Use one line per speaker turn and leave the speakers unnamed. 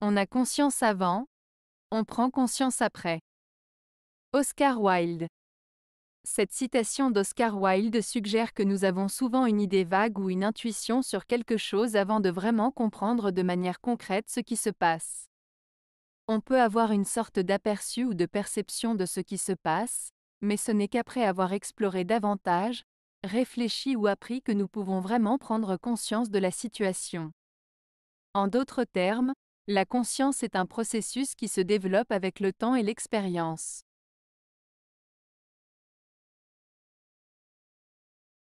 On a conscience avant, on prend conscience après. Oscar Wilde. Cette citation d'Oscar Wilde suggère que nous avons souvent une idée vague ou une intuition sur quelque chose avant de vraiment comprendre de manière concrète ce qui se passe. On peut avoir une sorte d'aperçu ou de perception de ce qui se passe, mais ce n'est qu'après avoir exploré davantage, réfléchi ou appris que nous pouvons vraiment prendre conscience de la situation. En d'autres termes, la conscience est un processus qui se développe avec le temps et l'expérience.